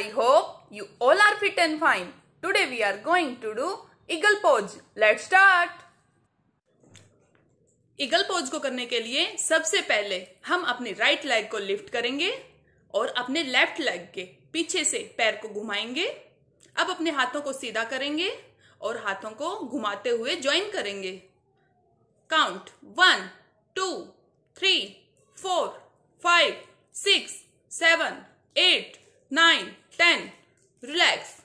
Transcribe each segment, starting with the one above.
I hope you all are fit and fine. Today we are going to do eagle pose. Let's start. Eagle pose को करने के लिए सबसे पहले हम अपने राइट लेग को लिफ्ट करेंगे और अपने लेफ्ट लेग के पीछे से पैर को घुमाएंगे अब अपने हाथों को सीधा करेंगे और हाथों को घुमाते हुए ज्वाइन करेंगे count one two three four sex.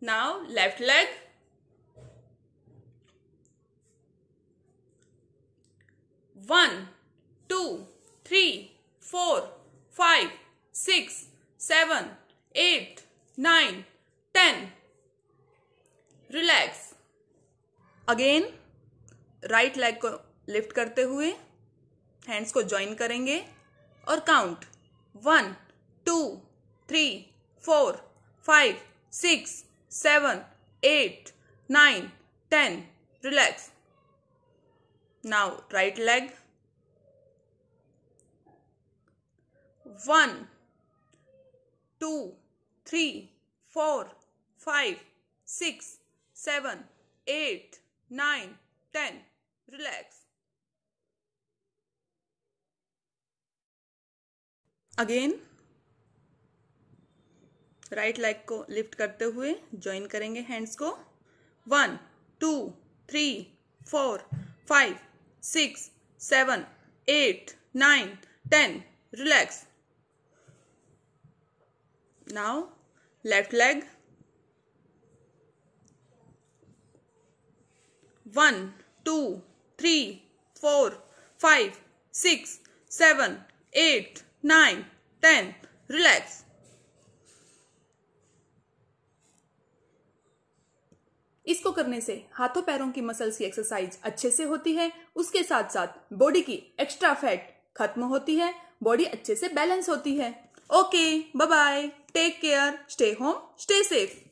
Now left leg. One, two, three, four, five, six, seven, eight, nine, ten. Relax. Again, right leg को lift करते हुए One, two, three, four, five, six, seven, eight, nine, ten. Hands को join करेंगे और count one two three four five six seven eight nine ten relax now right leg one two three four five six seven eight nine ten relax again right leg को lift करते हुए join करेंगे hands को one two three four five six seven eight nine ten relax now left leg one two three four five six seven eight nine, ten. Relax. इसको करने से हाथों पैरों की मसल्स की एक्सरसाइज अच्छे से होती है उसके साथ साथ बॉडी की एक्स्ट्रा फैट खत्म होती है बॉडी अच्छे से बैलेंस होती है okay bye bye take care stay home stay safe